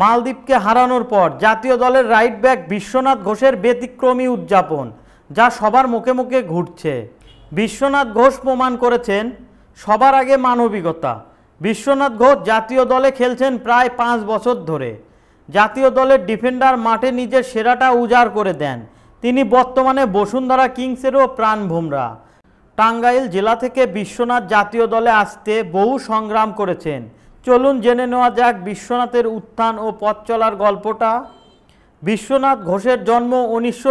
মালদ্বীপকে হারানোর পর জাতীয় দলের রাইট ব্যাক বিশ্বনাথ ঘোষের ব্যতিক্রমী উদযাপন যা সবার মুখে মুখে ঘুরছে বিশ্বনাথ ঘোষ প্রমাণ করেছেন সবার আগে মানবিকতা বিশ্বনাথ ঘোষ জাতীয় দলে খেলছেন প্রায় পাঁচ বছর ধরে জাতীয় দলের ডিফেন্ডার মাঠে নিজের সেরাটা উজাড় করে দেন তিনি বর্তমানে বসুন্ধরা কিংসেরও ভুমরা টাঙ্গাইল জেলা থেকে বিশ্বনাথ জাতীয় দলে আসতে বহু সংগ্রাম করেছেন চলুন জেনে নেওয়া যাক বিশ্বনাথের উত্থান ও পথ চলার গল্পটা বিশ্বনাথ ঘোষের জন্ম উনিশশো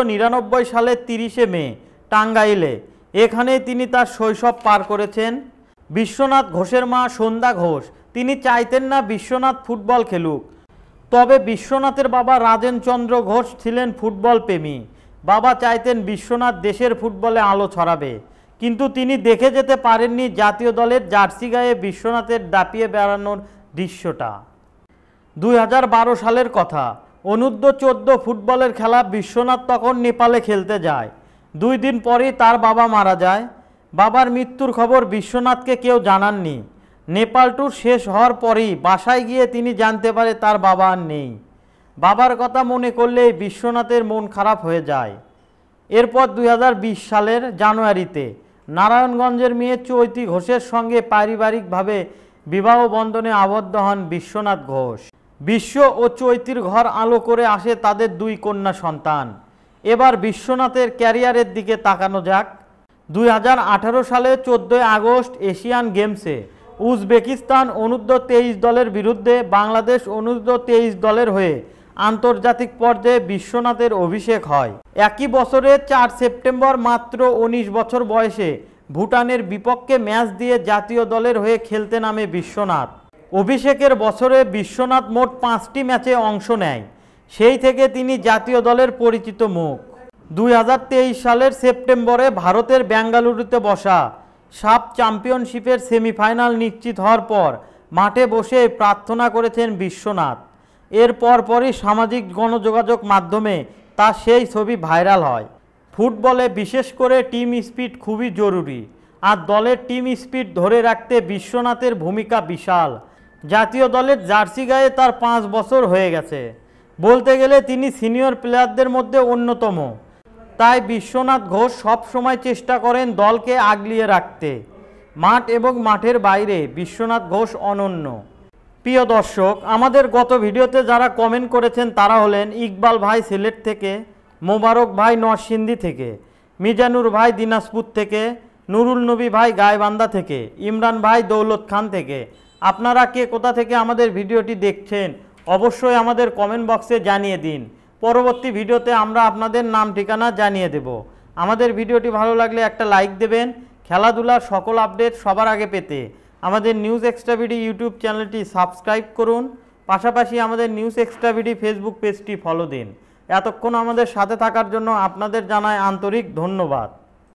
সালের তিরিশে মে টাঙ্গাইলে এখানে তিনি তার শৈশব পার করেছেন বিশ্বনাথ ঘোষের মা সন্ধ্যা ঘোষ তিনি চাইতেন না বিশ্বনাথ ফুটবল খেলুক তবে বিশ্বনাথের বাবা রাজেনচন্দ্র ঘোষ ছিলেন ফুটবল প্রেমী বাবা চাইতেন বিশ্বনাথ দেশের ফুটবলে আলো ছড়াবে কিন্তু তিনি দেখে যেতে পারেননি জাতীয় দলের জার্সি গায়ে বিশ্বনাথের দাপিয়ে বেড়ানোর দৃশ্যটা দুই সালের কথা অনূর্ধ্ব চোদ্দ ফুটবলের খেলা বিশ্বনাথ তখন নেপালে খেলতে যায় দুই দিন পরেই তার বাবা মারা যায় বাবার মৃত্যুর খবর বিশ্বনাথকে কেউ জানাননি নেপাল ট্যুর শেষ হওয়ার পরেই বাসায় গিয়ে তিনি জানতে পারে তার বাবা আর নেই বাবার কথা মনে করলেই বিশ্বনাথের মন খারাপ হয়ে যায় এরপর দুই সালের জানুয়ারিতে নারায়ণগঞ্জের মেয়ে চৈতি ঘোষের সঙ্গে পারিবারিকভাবে বিবাহ বন্ধনে আবদ্ধ হন বিশ্বনাথ ঘোষ বিশ্ব ও চৈতির ঘর আলো করে আসে তাদের দুই কন্যা সন্তান এবার বিশ্বনাথের ক্যারিয়ারের দিকে তাকানো যাক দুই সালে চোদ্দোই আগস্ট এশিয়ান গেমসে উজবেকিস্তান অনুদ্ধ তেইশ দলের বিরুদ্ধে বাংলাদেশ অনুদ্ধ তেইশ দলের হয়ে আন্তর্জাতিক পর্যায়ে বিশ্বনাথের অভিষেক হয় একই বছরে চার সেপ্টেম্বর মাত্র ১৯ বছর বয়সে ভুটানের বিপক্ষে ম্যাচ দিয়ে জাতীয় দলের হয়ে খেলতে নামে বিশ্বনাথ অভিষেকের বছরে বিশ্বনাথ মোট পাঁচটি ম্যাচে অংশ নেয় সেই থেকে তিনি জাতীয় দলের পরিচিত মুখ দুই সালের সেপ্টেম্বরে ভারতের বেঙ্গালুরুতে বসা সাপ চ্যাম্পিয়নশিপের সেমিফাইনাল নিশ্চিত হওয়ার পর মাঠে বসে প্রার্থনা করেছেন বিশ্বনাথ এর পরপরই সামাজিক গণযোগাযোগ মাধ্যমে তার সেই ছবি ভাইরাল হয় ফুটবলে বিশেষ করে টিম স্পিড খুবই জরুরি আর দলের টিম স্পিড ধরে রাখতে বিশ্বনাথের ভূমিকা বিশাল জাতীয় দলের জার্সি গায়ে তার পাঁচ বছর হয়ে গেছে বলতে গেলে তিনি সিনিয়র প্লেয়ারদের মধ্যে অন্যতম তাই বিশ্বনাথ ঘোষ সবসময় চেষ্টা করেন দলকে আগলিয়ে রাখতে মাঠ এবং মাঠের বাইরে বিশ্বনাথ ঘোষ অনন্য প্রিয় দর্শক আমাদের গত ভিডিওতে যারা কমেন্ট করেছেন তারা হলেন ইকবাল ভাই সিলেট থেকে মোবারক ভাই নরসিন্দি থেকে মিজানুর ভাই দিনাজপুর থেকে নুরুল নবী ভাই গায়বান্দা থেকে ইমরান ভাই দৌলত খান থেকে আপনারা কে কোথা থেকে আমাদের ভিডিওটি দেখছেন অবশ্যই আমাদের কমেন্ট বক্সে জানিয়ে দিন পরবর্তী ভিডিওতে আমরা আপনাদের নাম ঠিকানা জানিয়ে দেব আমাদের ভিডিওটি ভালো লাগলে একটা লাইক দেবেন খেলাধুলার সকল আপডেট সবার আগে পেতে আমাদের নিউজ এক্সট্রাভিডি ইউটিউব চ্যানেলটি সাবস্ক্রাইব করুন পাশাপাশি আমাদের নিউজ এক্সট্রাভিডি ফেসবুক পেজটি ফলো দিন এতক্ষণ আমাদের সাথে থাকার জন্য আপনাদের জানায় আন্তরিক ধন্যবাদ